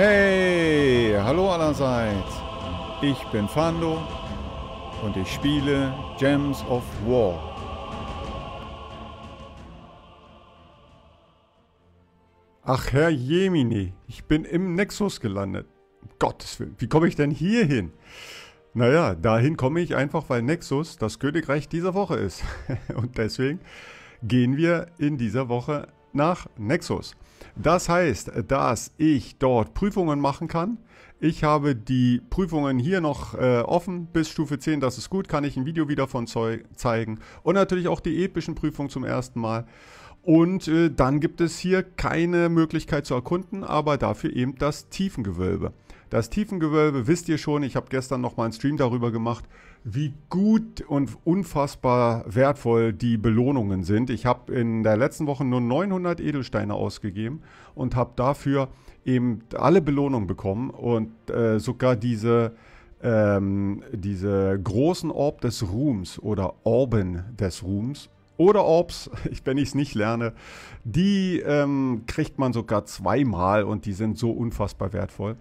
Hey, hallo allerseits. Ich bin Fando und ich spiele Gems of War. Ach Herr Jemini, ich bin im Nexus gelandet. Um Gottes Willen, wie komme ich denn hier hin? Naja, dahin komme ich einfach, weil Nexus das Königreich dieser Woche ist. Und deswegen gehen wir in dieser Woche nach Nexus. Das heißt, dass ich dort Prüfungen machen kann. Ich habe die Prüfungen hier noch äh, offen bis Stufe 10, das ist gut, kann ich ein Video wieder von zeigen. Und natürlich auch die epischen Prüfungen zum ersten Mal. Und äh, dann gibt es hier keine Möglichkeit zu erkunden, aber dafür eben das Tiefengewölbe. Das Tiefengewölbe wisst ihr schon, ich habe gestern nochmal einen Stream darüber gemacht wie gut und unfassbar wertvoll die Belohnungen sind. Ich habe in der letzten Woche nur 900 Edelsteine ausgegeben und habe dafür eben alle Belohnungen bekommen und äh, sogar diese, ähm, diese großen Orb des Ruhms oder Orben des Ruhms oder Orbs, wenn ich es nicht lerne, die ähm, kriegt man sogar zweimal und die sind so unfassbar wertvoll.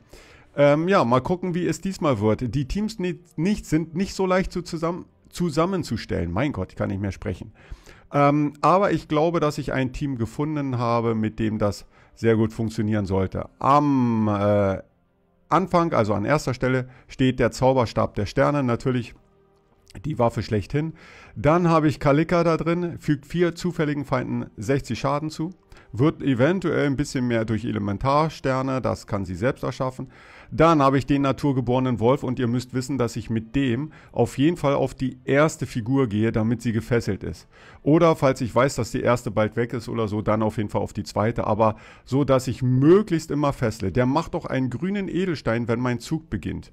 Ähm, ja, mal gucken, wie es diesmal wird. Die Teams nicht, nicht sind nicht so leicht zu zusammen, zusammenzustellen. Mein Gott, ich kann nicht mehr sprechen. Ähm, aber ich glaube, dass ich ein Team gefunden habe, mit dem das sehr gut funktionieren sollte. Am äh, Anfang, also an erster Stelle, steht der Zauberstab der Sterne, natürlich die Waffe schlechthin. Dann habe ich Kalika da drin, fügt vier zufälligen Feinden 60 Schaden zu wird eventuell ein bisschen mehr durch Elementarsterne, das kann sie selbst erschaffen. Dann habe ich den naturgeborenen Wolf und ihr müsst wissen, dass ich mit dem auf jeden Fall auf die erste Figur gehe, damit sie gefesselt ist. Oder falls ich weiß, dass die erste bald weg ist oder so, dann auf jeden Fall auf die zweite, aber so, dass ich möglichst immer fessle. Der macht doch einen grünen Edelstein, wenn mein Zug beginnt.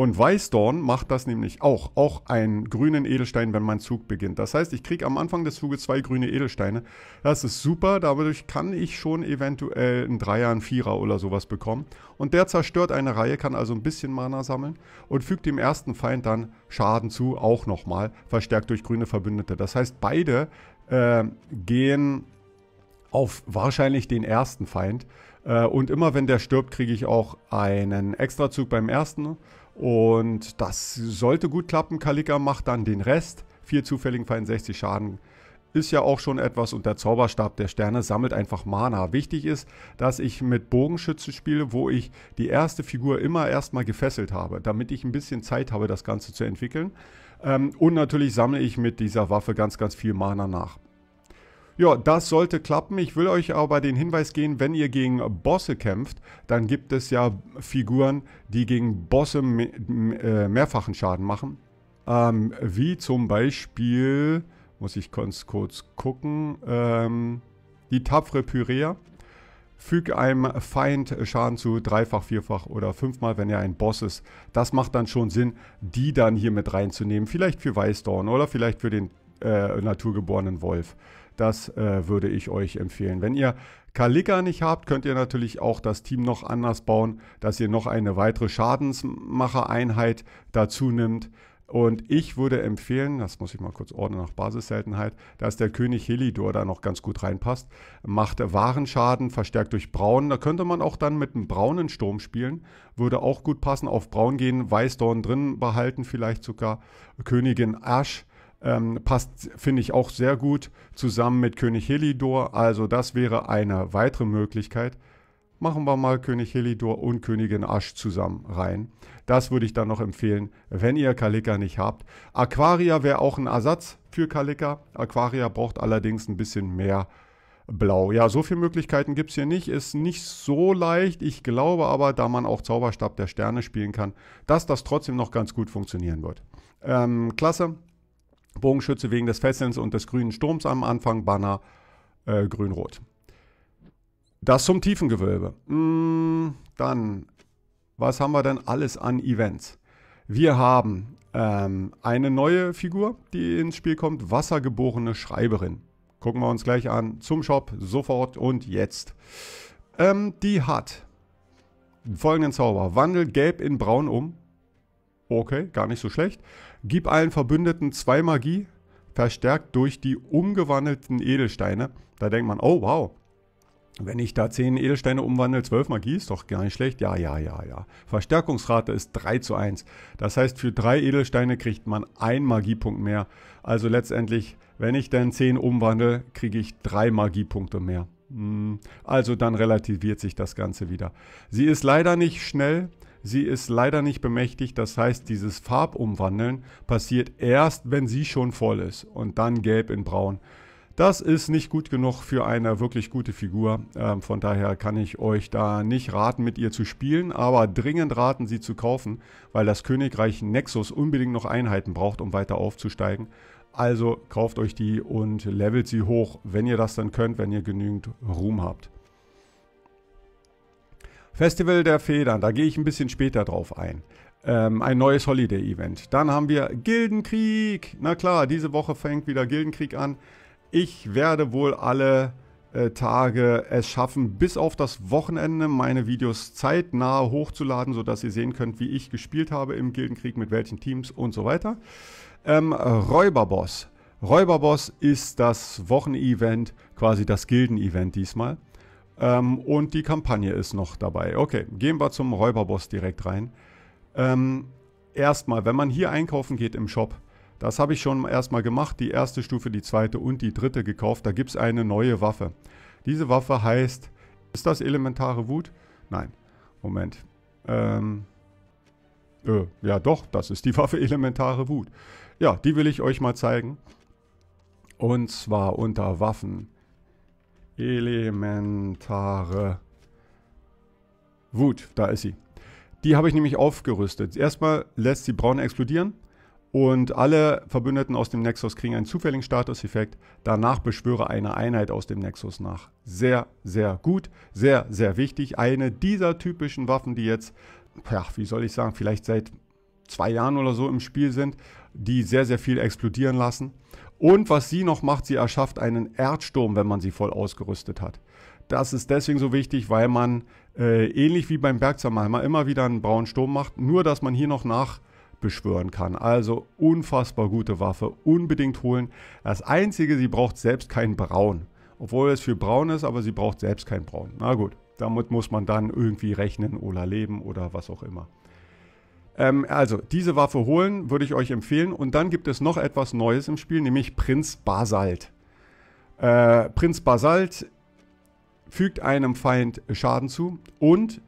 Und Weißdorn macht das nämlich auch. Auch einen grünen Edelstein, wenn mein Zug beginnt. Das heißt, ich kriege am Anfang des Zuges zwei grüne Edelsteine. Das ist super. Dadurch kann ich schon eventuell einen Dreier, einen Vierer oder sowas bekommen. Und der zerstört eine Reihe, kann also ein bisschen Mana sammeln und fügt dem ersten Feind dann Schaden zu. Auch nochmal verstärkt durch grüne Verbündete. Das heißt, beide äh, gehen auf wahrscheinlich den ersten Feind. Äh, und immer wenn der stirbt, kriege ich auch einen Extrazug beim ersten. Und das sollte gut klappen. Kalika macht dann den Rest. Vier zufälligen Fallen, 60 Schaden. Ist ja auch schon etwas und der Zauberstab der Sterne sammelt einfach Mana. Wichtig ist, dass ich mit Bogenschützen spiele, wo ich die erste Figur immer erstmal gefesselt habe, damit ich ein bisschen Zeit habe, das Ganze zu entwickeln. Ähm, und natürlich sammle ich mit dieser Waffe ganz, ganz viel Mana nach. Ja, das sollte klappen. Ich will euch aber den Hinweis geben, wenn ihr gegen Bosse kämpft, dann gibt es ja Figuren, die gegen Bosse me äh, mehrfachen Schaden machen. Ähm, wie zum Beispiel, muss ich kurz, kurz gucken, ähm, die tapfere Pyrea. Füge einem Feind Schaden zu, dreifach, vierfach oder fünfmal, wenn er ein Boss ist. Das macht dann schon Sinn, die dann hier mit reinzunehmen. Vielleicht für Weißdorn oder vielleicht für den äh, naturgeborenen Wolf. Das äh, würde ich euch empfehlen. Wenn ihr Kalika nicht habt, könnt ihr natürlich auch das Team noch anders bauen, dass ihr noch eine weitere Schadensmachereinheit dazu nimmt. Und ich würde empfehlen, das muss ich mal kurz ordnen nach Basisseltenheit, dass der König Helidor da noch ganz gut reinpasst. Macht Warenschaden, verstärkt durch Braun. Da könnte man auch dann mit einem braunen Sturm spielen. Würde auch gut passen. Auf Braun gehen, Weißdorn drin behalten, vielleicht sogar. Königin Asch ähm, passt, finde ich, auch sehr gut zusammen mit König Helidor. Also das wäre eine weitere Möglichkeit. Machen wir mal König Helidor und Königin Asch zusammen rein. Das würde ich dann noch empfehlen, wenn ihr Kalika nicht habt. Aquaria wäre auch ein Ersatz für Kalika. Aquaria braucht allerdings ein bisschen mehr Blau. Ja, so viele Möglichkeiten gibt es hier nicht. Ist nicht so leicht. Ich glaube aber, da man auch Zauberstab der Sterne spielen kann, dass das trotzdem noch ganz gut funktionieren wird. Ähm, klasse. Bogenschütze wegen des Fesselns und des grünen Sturms am Anfang, Banner äh, grün-rot. Das zum Tiefengewölbe. Mm, dann, was haben wir denn alles an Events? Wir haben ähm, eine neue Figur, die ins Spiel kommt, wassergeborene Schreiberin. Gucken wir uns gleich an. Zum Shop, sofort und jetzt. Ähm, die hat folgenden Zauber. Wandel gelb in braun um. Okay, gar nicht so schlecht. Gib allen Verbündeten zwei Magie, verstärkt durch die umgewandelten Edelsteine. Da denkt man, oh wow, wenn ich da 10 Edelsteine umwandle, 12 Magie ist doch gar nicht schlecht. Ja, ja, ja, ja. Verstärkungsrate ist 3 zu 1. Das heißt, für 3 Edelsteine kriegt man 1 Magiepunkt mehr. Also letztendlich, wenn ich dann 10 umwandle, kriege ich 3 Magiepunkte mehr. Hm. Also dann relativiert sich das Ganze wieder. Sie ist leider nicht schnell. Sie ist leider nicht bemächtigt, das heißt, dieses Farbumwandeln passiert erst, wenn sie schon voll ist und dann gelb in braun. Das ist nicht gut genug für eine wirklich gute Figur. Ähm, von daher kann ich euch da nicht raten, mit ihr zu spielen, aber dringend raten, sie zu kaufen, weil das Königreich Nexus unbedingt noch Einheiten braucht, um weiter aufzusteigen. Also kauft euch die und levelt sie hoch, wenn ihr das dann könnt, wenn ihr genügend Ruhm habt. Festival der Federn, da gehe ich ein bisschen später drauf ein. Ähm, ein neues Holiday-Event. Dann haben wir Gildenkrieg. Na klar, diese Woche fängt wieder Gildenkrieg an. Ich werde wohl alle äh, Tage es schaffen, bis auf das Wochenende meine Videos zeitnah hochzuladen, sodass ihr sehen könnt, wie ich gespielt habe im Gildenkrieg, mit welchen Teams und so weiter. Ähm, Räuberboss. Räuberboss ist das Wochenevent, quasi das Gilden-Event diesmal. Ähm, und die Kampagne ist noch dabei. Okay, gehen wir zum Räuberboss direkt rein. Ähm, erstmal, wenn man hier einkaufen geht im Shop, das habe ich schon erstmal gemacht, die erste Stufe, die zweite und die dritte gekauft. Da gibt es eine neue Waffe. Diese Waffe heißt, ist das elementare Wut? Nein, Moment. Ähm, äh, ja doch, das ist die Waffe elementare Wut. Ja, die will ich euch mal zeigen. Und zwar unter Waffen. Elementare. Wut, da ist sie. Die habe ich nämlich aufgerüstet. Erstmal lässt sie Braun explodieren und alle Verbündeten aus dem Nexus kriegen einen zufälligen Statuseffekt. Danach beschwöre eine Einheit aus dem Nexus nach. Sehr, sehr gut, sehr, sehr wichtig. Eine dieser typischen Waffen, die jetzt, ja, wie soll ich sagen, vielleicht seit zwei Jahren oder so im Spiel sind, die sehr, sehr viel explodieren lassen. Und was sie noch macht, sie erschafft einen Erdsturm, wenn man sie voll ausgerüstet hat. Das ist deswegen so wichtig, weil man äh, ähnlich wie beim Bergzermalmer immer wieder einen braunen Sturm macht, nur dass man hier noch nachbeschwören kann. Also unfassbar gute Waffe, unbedingt holen. Das Einzige, sie braucht selbst kein Braun. Obwohl es für Braun ist, aber sie braucht selbst kein Braun. Na gut, damit muss man dann irgendwie rechnen oder leben oder was auch immer. Ähm, also, diese Waffe holen, würde ich euch empfehlen. Und dann gibt es noch etwas Neues im Spiel, nämlich Prinz Basalt. Äh, Prinz Basalt fügt einem Feind Schaden zu und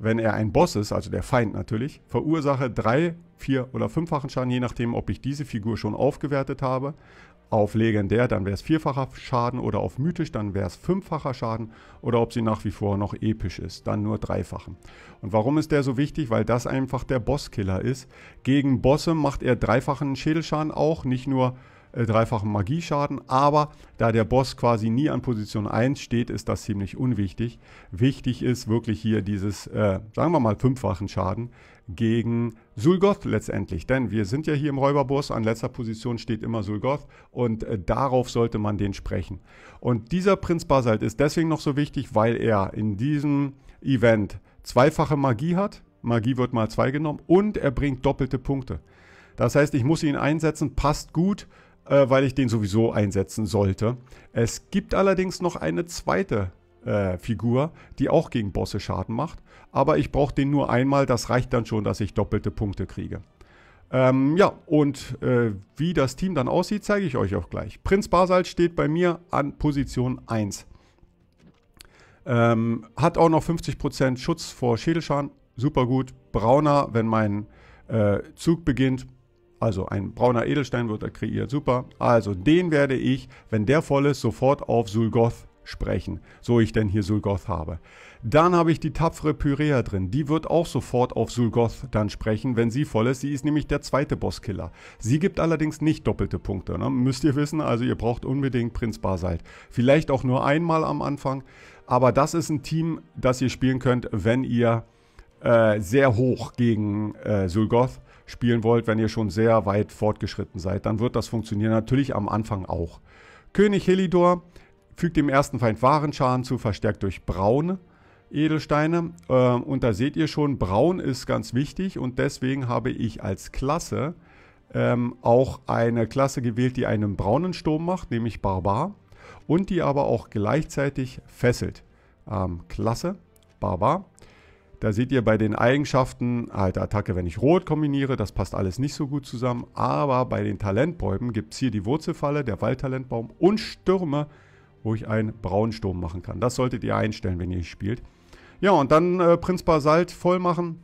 wenn er ein Boss ist, also der Feind natürlich, verursache drei, vier oder fünffachen Schaden, je nachdem, ob ich diese Figur schon aufgewertet habe auf legendär, dann wäre es vierfacher Schaden oder auf mythisch, dann wäre es fünffacher Schaden oder ob sie nach wie vor noch episch ist, dann nur dreifachen. Und warum ist der so wichtig? Weil das einfach der Bosskiller ist. Gegen Bosse macht er dreifachen Schädelschaden auch, nicht nur äh, dreifachen Magieschaden, aber da der Boss quasi nie an Position 1 steht, ist das ziemlich unwichtig. Wichtig ist wirklich hier dieses, äh, sagen wir mal, fünffachen Schaden, gegen Sulgoth letztendlich. Denn wir sind ja hier im Räuberbus, an letzter Position steht immer Sulgoth und äh, darauf sollte man den sprechen. Und dieser Prinz Basalt ist deswegen noch so wichtig, weil er in diesem Event zweifache Magie hat. Magie wird mal zwei genommen und er bringt doppelte Punkte. Das heißt, ich muss ihn einsetzen, passt gut, äh, weil ich den sowieso einsetzen sollte. Es gibt allerdings noch eine zweite äh, Figur, die auch gegen Bosse Schaden macht. Aber ich brauche den nur einmal, das reicht dann schon, dass ich doppelte Punkte kriege. Ähm, ja, und äh, wie das Team dann aussieht, zeige ich euch auch gleich. Prinz Basalt steht bei mir an Position 1. Ähm, hat auch noch 50% Schutz vor Schädelschaden, super gut. Brauner, wenn mein äh, Zug beginnt, also ein brauner Edelstein wird er kreiert, super. Also den werde ich, wenn der voll ist, sofort auf Sulgoth sprechen, so ich denn hier Sulgoth habe. Dann habe ich die tapfere Pyrea drin, die wird auch sofort auf Sulgoth dann sprechen, wenn sie voll ist, sie ist nämlich der zweite Bosskiller. Sie gibt allerdings nicht doppelte Punkte, ne? müsst ihr wissen, also ihr braucht unbedingt Prinz Basalt. Vielleicht auch nur einmal am Anfang, aber das ist ein Team, das ihr spielen könnt, wenn ihr äh, sehr hoch gegen äh, Sulgoth spielen wollt, wenn ihr schon sehr weit fortgeschritten seid, dann wird das funktionieren, natürlich am Anfang auch. König Helidor Fügt dem ersten Feind Warenschaden zu, verstärkt durch braune Edelsteine. Ähm, und da seht ihr schon, braun ist ganz wichtig und deswegen habe ich als Klasse ähm, auch eine Klasse gewählt, die einen braunen Sturm macht, nämlich Barbar. Und die aber auch gleichzeitig fesselt. Ähm, Klasse, Barbar. Da seht ihr bei den Eigenschaften, alte Attacke, wenn ich rot kombiniere, das passt alles nicht so gut zusammen. Aber bei den Talentbäumen gibt es hier die Wurzelfalle, der Waldtalentbaum und Stürme wo ich einen Braunsturm machen kann. Das solltet ihr einstellen, wenn ihr spielt. Ja, und dann äh, Prinz Basalt voll machen.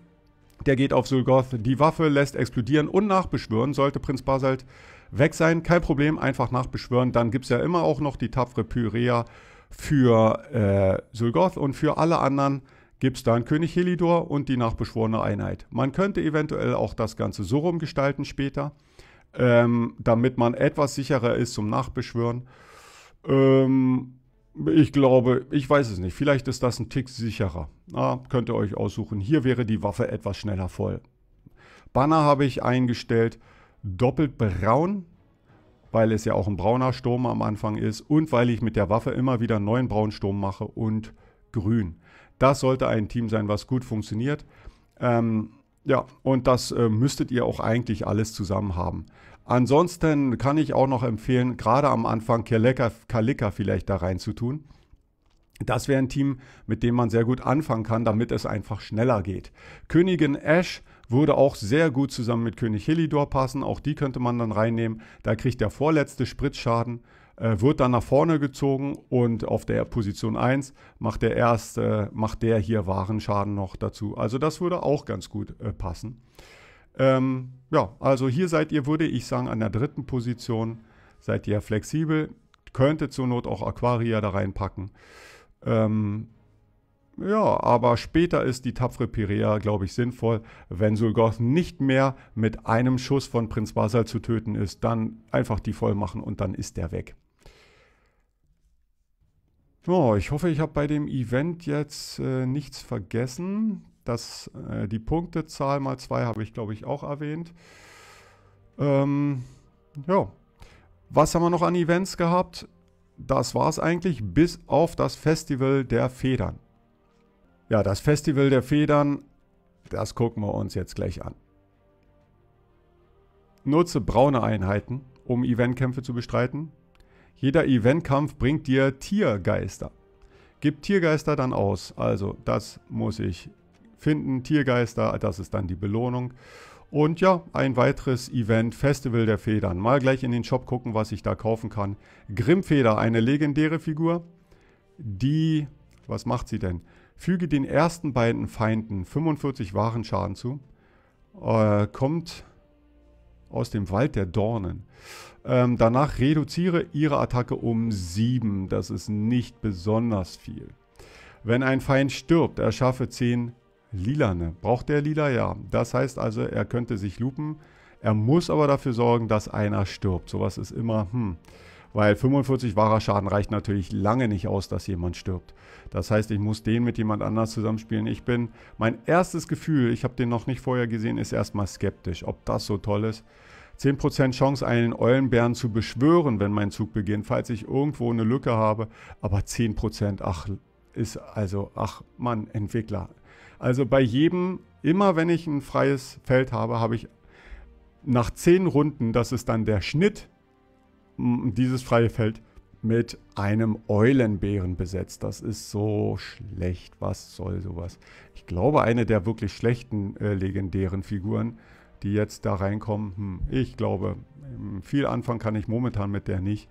Der geht auf Sulgoth, die Waffe lässt explodieren und nachbeschwören. Sollte Prinz Basalt weg sein, kein Problem, einfach nachbeschwören. Dann gibt es ja immer auch noch die tapfere Pyrea für äh, Sulgoth und für alle anderen gibt es dann König Helidor und die nachbeschworene Einheit. Man könnte eventuell auch das Ganze so rumgestalten später, ähm, damit man etwas sicherer ist zum Nachbeschwören. Ähm, ich glaube, ich weiß es nicht. Vielleicht ist das ein Tick sicherer. Ah, könnt ihr euch aussuchen. Hier wäre die Waffe etwas schneller voll. Banner habe ich eingestellt. Doppelt braun, weil es ja auch ein brauner Sturm am Anfang ist. Und weil ich mit der Waffe immer wieder einen neuen braunen Sturm mache und grün. Das sollte ein Team sein, was gut funktioniert. Ähm, ja, und das äh, müsstet ihr auch eigentlich alles zusammen haben. Ansonsten kann ich auch noch empfehlen, gerade am Anfang Kalika vielleicht da reinzutun. Das wäre ein Team, mit dem man sehr gut anfangen kann, damit es einfach schneller geht. Königin Ash würde auch sehr gut zusammen mit König Helidor passen. Auch die könnte man dann reinnehmen. Da kriegt der vorletzte Spritzschaden äh, wird dann nach vorne gezogen und auf der Position 1 macht der erste, macht der hier Warenschaden noch dazu. Also das würde auch ganz gut äh, passen. Ähm, ja, also hier seid ihr, würde ich sagen, an der dritten Position seid ihr flexibel. Könnte zur Not auch Aquaria da reinpacken. Ähm, ja, aber später ist die tapfere Pirea, glaube ich, sinnvoll. Wenn Sulgoth nicht mehr mit einem Schuss von Prinz Basal zu töten ist, dann einfach die voll machen und dann ist der weg. Oh, ich hoffe, ich habe bei dem Event jetzt äh, nichts vergessen. Das, äh, die Punktezahl mal zwei habe ich, glaube ich, auch erwähnt. Ähm, ja. Was haben wir noch an Events gehabt? Das war es eigentlich, bis auf das Festival der Federn. Ja, das Festival der Federn, das gucken wir uns jetzt gleich an. Nutze braune Einheiten, um Eventkämpfe zu bestreiten. Jeder Eventkampf bringt dir Tiergeister. Gib Tiergeister dann aus. Also das muss ich finden. Tiergeister, das ist dann die Belohnung. Und ja, ein weiteres Event, Festival der Federn. Mal gleich in den Shop gucken, was ich da kaufen kann. Grimmfeder, eine legendäre Figur. Die, was macht sie denn? Füge den ersten beiden Feinden 45 Warenschaden zu. Äh, kommt aus dem Wald der Dornen. Ähm, danach reduziere ihre Attacke um 7. Das ist nicht besonders viel. Wenn ein Feind stirbt, erschaffe 10 Lilane. Braucht der Lila? Ja. Das heißt also, er könnte sich lupen. Er muss aber dafür sorgen, dass einer stirbt. Sowas ist immer, hm weil 45 wahrer Schaden reicht natürlich lange nicht aus, dass jemand stirbt. Das heißt, ich muss den mit jemand anders zusammenspielen. Ich bin, mein erstes Gefühl, ich habe den noch nicht vorher gesehen, ist erstmal skeptisch, ob das so toll ist. 10% Chance, einen Eulenbären zu beschwören, wenn mein Zug beginnt, falls ich irgendwo eine Lücke habe. Aber 10%, ach, ist also, ach Mann, Entwickler. Also bei jedem, immer wenn ich ein freies Feld habe, habe ich nach 10 Runden, das ist dann der Schnitt, dieses freie Feld mit einem Eulenbären besetzt. Das ist so schlecht. Was soll sowas? Ich glaube, eine der wirklich schlechten äh, legendären Figuren, die jetzt da reinkommen, hm, ich glaube, viel anfangen kann ich momentan mit der nicht.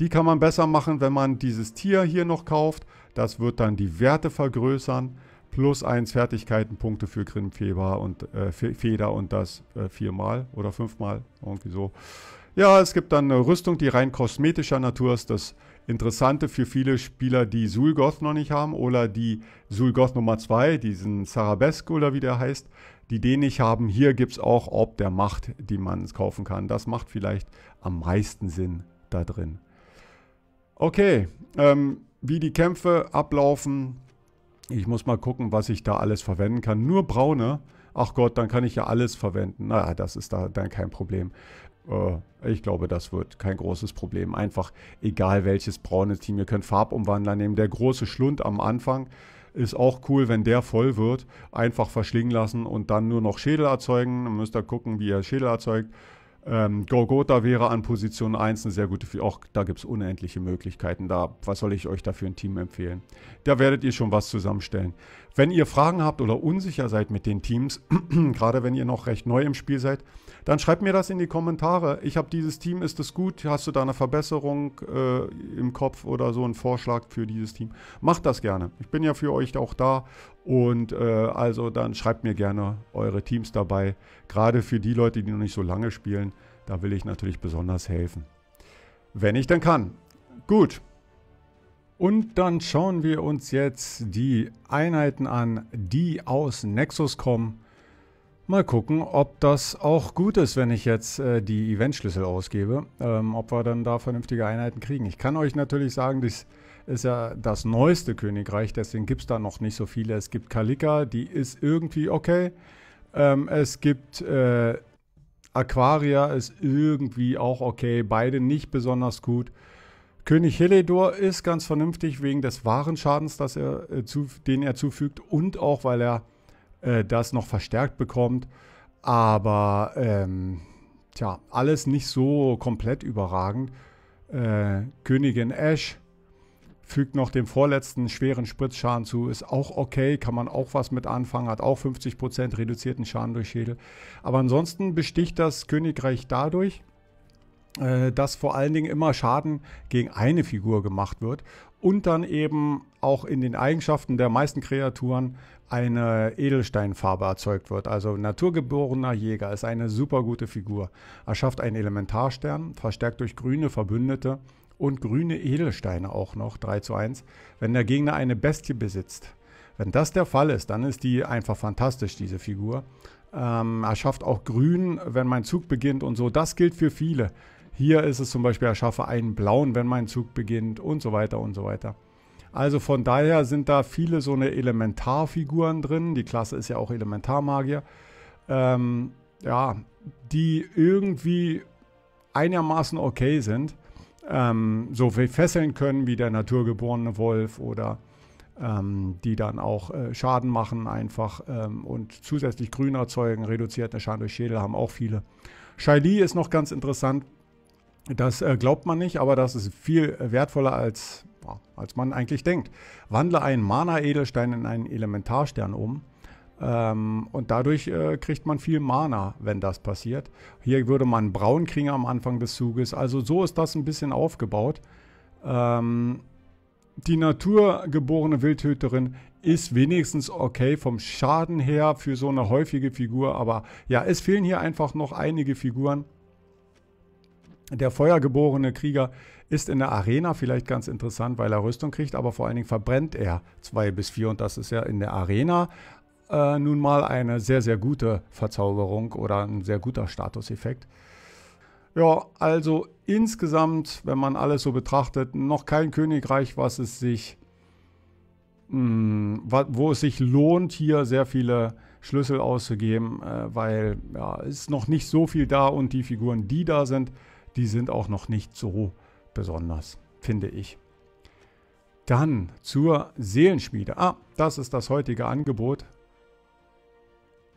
Die kann man besser machen, wenn man dieses Tier hier noch kauft. Das wird dann die Werte vergrößern. Plus 1 Fertigkeitenpunkte für Grimmfeber und äh, Feder und das äh, viermal oder fünfmal, irgendwie so. Ja, es gibt dann eine Rüstung, die rein kosmetischer Natur ist. Das Interessante für viele Spieler, die Sulgoth noch nicht haben oder die Sulgoth Nummer 2, diesen Sarabesk oder wie der heißt, die den nicht haben. Hier gibt es auch Orb der Macht, die man kaufen kann. Das macht vielleicht am meisten Sinn da drin. Okay, ähm, wie die Kämpfe ablaufen. Ich muss mal gucken, was ich da alles verwenden kann. Nur braune. Ach Gott, dann kann ich ja alles verwenden. Naja, das ist da dann kein Problem. Äh, ich glaube, das wird kein großes Problem. Einfach egal welches braune Team. Ihr könnt Farbumwandler nehmen. Der große Schlund am Anfang ist auch cool, wenn der voll wird. Einfach verschlingen lassen und dann nur noch Schädel erzeugen. Dann müsst ihr gucken, wie ihr Schädel erzeugt. Ähm, Gorgota wäre an Position 1 eine sehr gute. Auch da gibt es unendliche Möglichkeiten. Da, was soll ich euch da für ein Team empfehlen? Da werdet ihr schon was zusammenstellen. Wenn ihr Fragen habt oder unsicher seid mit den Teams, gerade wenn ihr noch recht neu im Spiel seid, dann schreibt mir das in die Kommentare. Ich habe dieses Team, ist es gut? Hast du da eine Verbesserung äh, im Kopf oder so einen Vorschlag für dieses Team? Macht das gerne. Ich bin ja für euch auch da. Und äh, also dann schreibt mir gerne eure Teams dabei. Gerade für die Leute, die noch nicht so lange spielen, da will ich natürlich besonders helfen. Wenn ich dann kann. Gut, und dann schauen wir uns jetzt die Einheiten an, die aus Nexus kommen. Mal gucken, ob das auch gut ist, wenn ich jetzt äh, die Eventschlüssel ausgebe, ähm, ob wir dann da vernünftige Einheiten kriegen. Ich kann euch natürlich sagen, das ist ja das neueste Königreich, deswegen gibt es da noch nicht so viele. Es gibt Kalika, die ist irgendwie okay. Ähm, es gibt äh, Aquaria, ist irgendwie auch okay, beide nicht besonders gut. König Heledor ist ganz vernünftig wegen des wahren Schadens, er, äh, zu, den er zufügt und auch, weil er äh, das noch verstärkt bekommt. Aber ähm, tja, alles nicht so komplett überragend. Äh, Königin Ash fügt noch den vorletzten schweren Spritzschaden zu, ist auch okay, kann man auch was mit anfangen, hat auch 50% reduzierten Schaden durch Schädel. Aber ansonsten besticht das Königreich dadurch, äh, dass vor allen Dingen immer Schaden gegen eine Figur gemacht wird und dann eben auch in den Eigenschaften der meisten Kreaturen eine Edelsteinfarbe erzeugt wird. Also naturgeborener Jäger ist eine super gute Figur. Er schafft einen Elementarstern, verstärkt durch grüne Verbündete und grüne Edelsteine auch noch 3 zu 1, wenn der Gegner eine Bestie besitzt. Wenn das der Fall ist, dann ist die einfach fantastisch, diese Figur. Ähm, er schafft auch grün, wenn mein Zug beginnt und so. Das gilt für viele. Hier ist es zum Beispiel, erschaffe einen blauen, wenn mein Zug beginnt und so weiter und so weiter. Also von daher sind da viele so eine Elementarfiguren drin. Die Klasse ist ja auch Elementarmagier. Ähm, ja, die irgendwie einigermaßen okay sind. Ähm, so viel fesseln können wie der naturgeborene Wolf oder ähm, die dann auch äh, Schaden machen einfach ähm, und zusätzlich Grün erzeugen, reduzierten Schaden durch Schädel haben auch viele. Shaili ist noch ganz interessant, das äh, glaubt man nicht, aber das ist viel wertvoller, als, als man eigentlich denkt. Wandle einen Mana-Edelstein in einen Elementarstern um. Ähm, und dadurch äh, kriegt man viel Mana, wenn das passiert. Hier würde man Braun kriegen am Anfang des Zuges. Also so ist das ein bisschen aufgebaut. Ähm, die naturgeborene Wildhüterin ist wenigstens okay vom Schaden her für so eine häufige Figur. Aber ja, es fehlen hier einfach noch einige Figuren. Der feuergeborene Krieger ist in der Arena vielleicht ganz interessant, weil er Rüstung kriegt, aber vor allen Dingen verbrennt er 2 bis 4 und das ist ja in der Arena äh, nun mal eine sehr, sehr gute Verzauberung oder ein sehr guter Statuseffekt. Ja, also insgesamt, wenn man alles so betrachtet, noch kein Königreich, was es sich, mh, hm, wo es sich lohnt, hier sehr viele Schlüssel auszugeben, äh, weil ja, ist noch nicht so viel da und die Figuren, die da sind, die sind auch noch nicht so besonders, finde ich. Dann zur Seelenschmiede. Ah, das ist das heutige Angebot.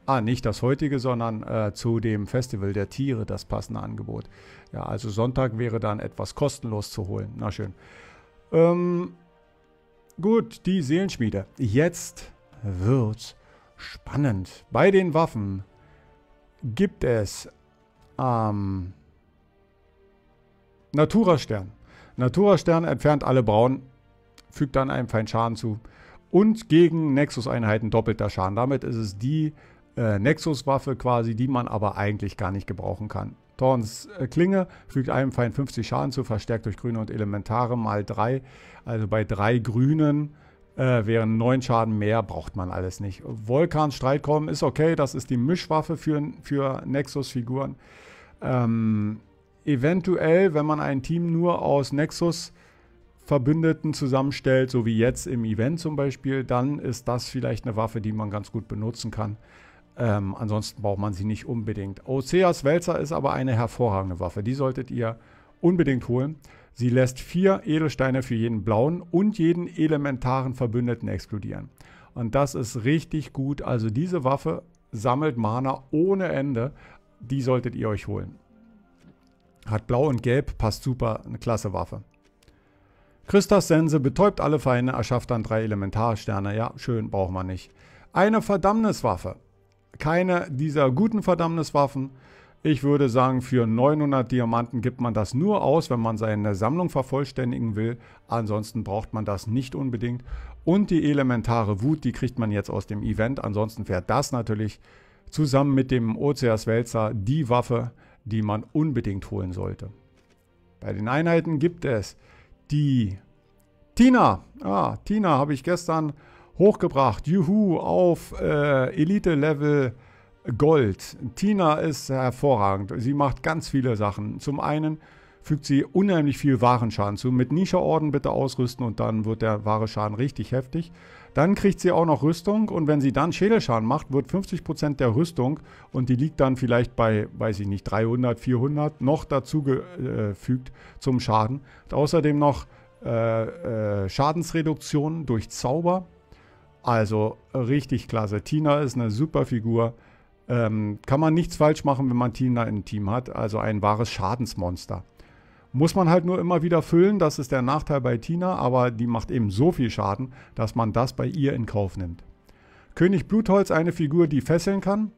Ah, nicht das heutige, sondern äh, zu dem Festival der Tiere das passende Angebot. Ja, also Sonntag wäre dann etwas kostenlos zu holen. Na schön. Ähm, gut, die Seelenschmiede. Jetzt wird's spannend. Bei den Waffen gibt es am Natura-Stern. Natura-Stern entfernt alle Braun, fügt dann einem feinen Schaden zu und gegen Nexus-Einheiten doppelter Schaden. Damit ist es die äh, Nexus-Waffe quasi, die man aber eigentlich gar nicht gebrauchen kann. Thorns äh, Klinge fügt einem Feind 50 Schaden zu, verstärkt durch Grüne und Elementare mal 3. Also bei 3 Grünen äh, wären 9 Schaden mehr, braucht man alles nicht. Vulkan Streitkolben ist okay, das ist die Mischwaffe für, für Nexus-Figuren. Ähm, eventuell, wenn man ein Team nur aus Nexus Verbündeten zusammenstellt, so wie jetzt im Event zum Beispiel, dann ist das vielleicht eine Waffe, die man ganz gut benutzen kann. Ähm, ansonsten braucht man sie nicht unbedingt. Oceas Wälzer ist aber eine hervorragende Waffe. Die solltet ihr unbedingt holen. Sie lässt vier Edelsteine für jeden blauen und jeden elementaren Verbündeten explodieren. Und das ist richtig gut. Also diese Waffe sammelt Mana ohne Ende. Die solltet ihr euch holen. Hat blau und gelb, passt super, eine klasse Waffe. Christas Sense betäubt alle Feinde, erschafft dann drei Elementarsterne. Ja, schön, braucht man nicht. Eine Verdammniswaffe. Keine dieser guten Verdammniswaffen. Ich würde sagen, für 900 Diamanten gibt man das nur aus, wenn man seine Sammlung vervollständigen will. Ansonsten braucht man das nicht unbedingt. Und die elementare Wut, die kriegt man jetzt aus dem Event. Ansonsten wäre das natürlich zusammen mit dem Ozeas Wälzer die Waffe, die man unbedingt holen sollte. Bei den Einheiten gibt es die Tina. Ah, Tina habe ich gestern hochgebracht. Juhu auf äh, Elite-Level Gold. Tina ist hervorragend. Sie macht ganz viele Sachen. Zum einen fügt sie unheimlich viel Warenschaden zu. Mit nisha bitte ausrüsten und dann wird der wahre Schaden richtig heftig. Dann kriegt sie auch noch Rüstung und wenn sie dann Schädelschaden macht, wird 50% der Rüstung und die liegt dann vielleicht bei, weiß ich nicht, 300, 400 noch dazugefügt äh, zum Schaden. Und außerdem noch äh, äh, Schadensreduktion durch Zauber. Also richtig klasse. Tina ist eine super Figur. Ähm, kann man nichts falsch machen, wenn man Tina im Team hat. Also ein wahres Schadensmonster. Muss man halt nur immer wieder füllen, das ist der Nachteil bei Tina, aber die macht eben so viel Schaden, dass man das bei ihr in Kauf nimmt. König Blutholz, eine Figur, die fesseln kann,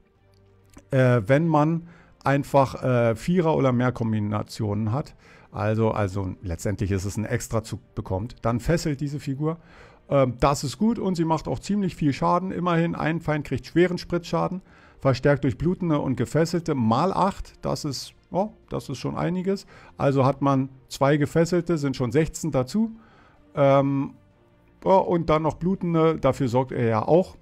äh, wenn man einfach äh, Vierer- oder mehr Kombinationen hat. Also, also letztendlich ist es ein Extrazug bekommt. Dann fesselt diese Figur. Ähm, das ist gut und sie macht auch ziemlich viel Schaden. Immerhin, ein Feind kriegt schweren Spritzschaden. Verstärkt durch blutende und gefesselte mal 8. Das ist Oh, das ist schon einiges. Also hat man zwei Gefesselte, sind schon 16 dazu. Ähm, oh, und dann noch Blutende, dafür sorgt er ja auch.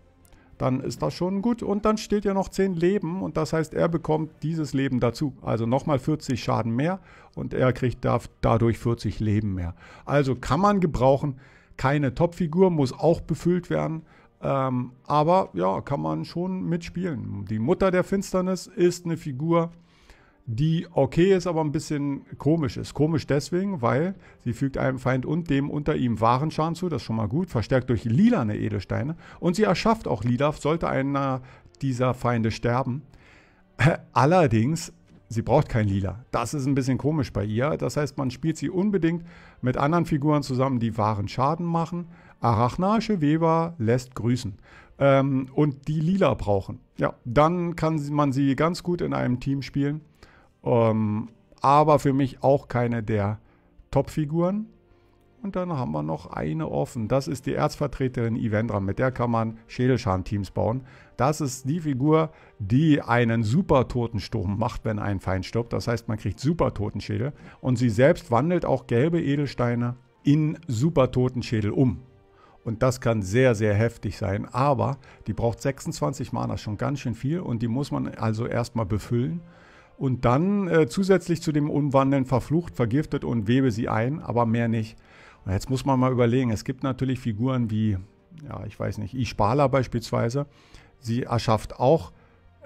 Dann ist das schon gut. Und dann steht ja noch 10 Leben und das heißt, er bekommt dieses Leben dazu. Also nochmal 40 Schaden mehr und er kriegt dadurch 40 Leben mehr. Also kann man gebrauchen. Keine Topfigur, muss auch befüllt werden. Ähm, aber ja, kann man schon mitspielen. Die Mutter der Finsternis ist eine Figur, die die okay ist, aber ein bisschen komisch ist. Komisch deswegen, weil sie fügt einem Feind und dem unter ihm wahren Schaden zu, das ist schon mal gut, verstärkt durch lilane Edelsteine und sie erschafft auch Lila, sollte einer dieser Feinde sterben. Allerdings, sie braucht kein Lila. Das ist ein bisschen komisch bei ihr. Das heißt, man spielt sie unbedingt mit anderen Figuren zusammen, die wahren Schaden machen. Arachnaische Weber lässt grüßen ähm, und die Lila brauchen. Ja, dann kann man sie ganz gut in einem Team spielen ähm, aber für mich auch keine der Top-Figuren. Und dann haben wir noch eine offen. Das ist die Erzvertreterin Ivendra. Mit der kann man Schädelscharn-Teams bauen. Das ist die Figur, die einen super Totensturm macht, wenn ein Feind stirbt. Das heißt, man kriegt super Totenschädel. Und sie selbst wandelt auch gelbe Edelsteine in super Totenschädel um. Und das kann sehr, sehr heftig sein. Aber die braucht 26 Mana, schon ganz schön viel. Und die muss man also erstmal befüllen und dann äh, zusätzlich zu dem Umwandeln verflucht, vergiftet und webe sie ein, aber mehr nicht. Und jetzt muss man mal überlegen, es gibt natürlich Figuren wie, ja, ich weiß nicht, Ispala beispielsweise. Sie erschafft auch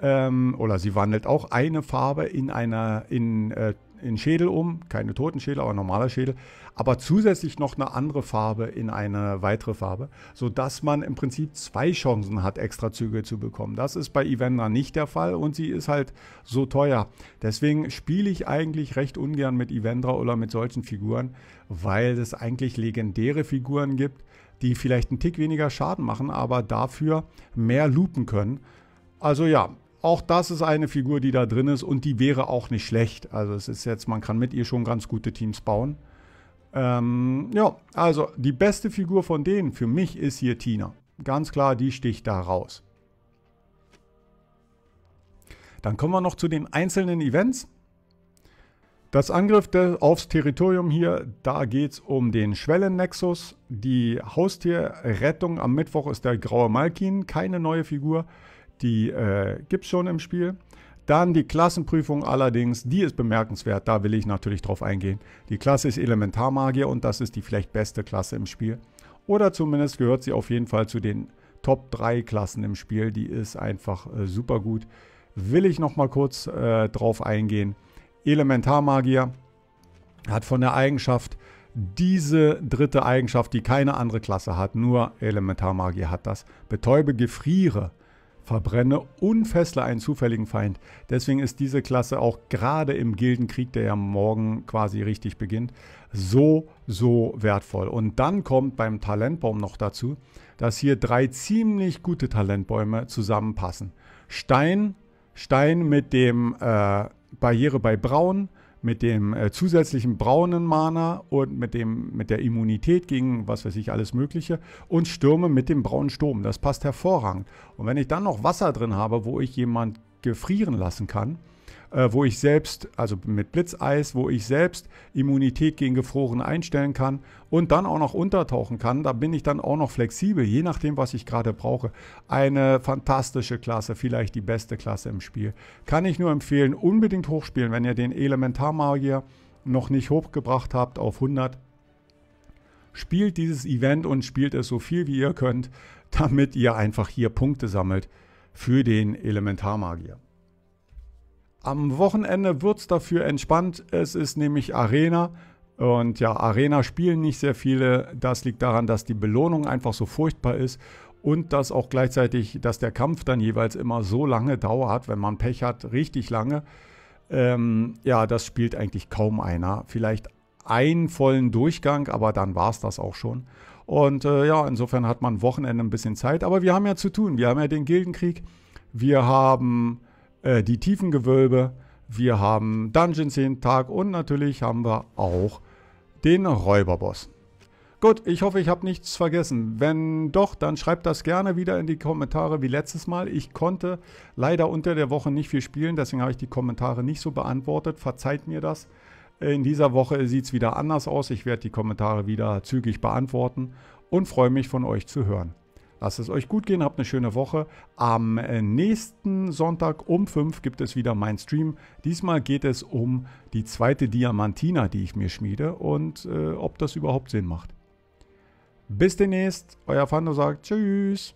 ähm, oder sie wandelt auch eine Farbe in einer in äh, einen Schädel um, keine Totenschädel, aber normaler Schädel, aber zusätzlich noch eine andere Farbe in eine weitere Farbe, sodass man im Prinzip zwei Chancen hat, extra Züge zu bekommen. Das ist bei Ivenda nicht der Fall und sie ist halt so teuer. Deswegen spiele ich eigentlich recht ungern mit Ivendra oder mit solchen Figuren, weil es eigentlich legendäre Figuren gibt, die vielleicht einen Tick weniger Schaden machen, aber dafür mehr lupen können. Also ja, auch das ist eine Figur, die da drin ist und die wäre auch nicht schlecht. Also es ist jetzt, man kann mit ihr schon ganz gute Teams bauen. Ähm, ja, also die beste Figur von denen für mich ist hier Tina. Ganz klar, die sticht da raus. Dann kommen wir noch zu den einzelnen Events. Das Angriff der, aufs Territorium hier, da geht es um den Schwellennexus. Die Haustierrettung am Mittwoch ist der Graue Malkin, keine neue Figur die äh, gibt es schon im Spiel. Dann die Klassenprüfung allerdings, die ist bemerkenswert, da will ich natürlich drauf eingehen. Die Klasse ist Elementarmagier und das ist die vielleicht beste Klasse im Spiel. Oder zumindest gehört sie auf jeden Fall zu den Top 3 Klassen im Spiel, die ist einfach äh, super gut. Will ich nochmal kurz äh, drauf eingehen. Elementarmagier hat von der Eigenschaft diese dritte Eigenschaft, die keine andere Klasse hat, nur Elementarmagier hat das. Betäube, gefriere verbrenne und fessle einen zufälligen Feind. Deswegen ist diese Klasse auch gerade im Gildenkrieg, der ja morgen quasi richtig beginnt, so, so wertvoll. Und dann kommt beim Talentbaum noch dazu, dass hier drei ziemlich gute Talentbäume zusammenpassen. Stein, Stein mit dem äh, Barriere bei Braun, mit dem äh, zusätzlichen braunen Mana und mit, dem, mit der Immunität gegen was weiß ich alles mögliche und stürme mit dem braunen Sturm. Das passt hervorragend. Und wenn ich dann noch Wasser drin habe, wo ich jemand gefrieren lassen kann, äh, wo ich selbst, also mit Blitzeis, wo ich selbst Immunität gegen Gefroren einstellen kann und dann auch noch untertauchen kann. Da bin ich dann auch noch flexibel, je nachdem, was ich gerade brauche. Eine fantastische Klasse, vielleicht die beste Klasse im Spiel. Kann ich nur empfehlen, unbedingt hochspielen, wenn ihr den Elementarmagier noch nicht hochgebracht habt auf 100. Spielt dieses Event und spielt es so viel wie ihr könnt, damit ihr einfach hier Punkte sammelt für den Elementarmagier. Am Wochenende wird es dafür entspannt. Es ist nämlich Arena. Und ja, Arena spielen nicht sehr viele. Das liegt daran, dass die Belohnung einfach so furchtbar ist und dass auch gleichzeitig, dass der Kampf dann jeweils immer so lange Dauer hat, wenn man Pech hat, richtig lange. Ähm, ja, das spielt eigentlich kaum einer. Vielleicht einen vollen Durchgang, aber dann war es das auch schon. Und äh, ja, insofern hat man Wochenende ein bisschen Zeit. Aber wir haben ja zu tun. Wir haben ja den Gildenkrieg. Wir haben äh, die Tiefengewölbe, wir haben Dungeons jeden Tag und natürlich haben wir auch den Räuberboss. Gut, ich hoffe, ich habe nichts vergessen. Wenn doch, dann schreibt das gerne wieder in die Kommentare wie letztes Mal. Ich konnte leider unter der Woche nicht viel spielen, deswegen habe ich die Kommentare nicht so beantwortet. Verzeiht mir das. In dieser Woche sieht es wieder anders aus. Ich werde die Kommentare wieder zügig beantworten und freue mich von euch zu hören. Lasst es euch gut gehen, habt eine schöne Woche. Am äh, nächsten Sonntag um 5 gibt es wieder mein Stream. Diesmal geht es um die zweite Diamantina, die ich mir schmiede und äh, ob das überhaupt Sinn macht. Bis demnächst, euer Fando sagt Tschüss.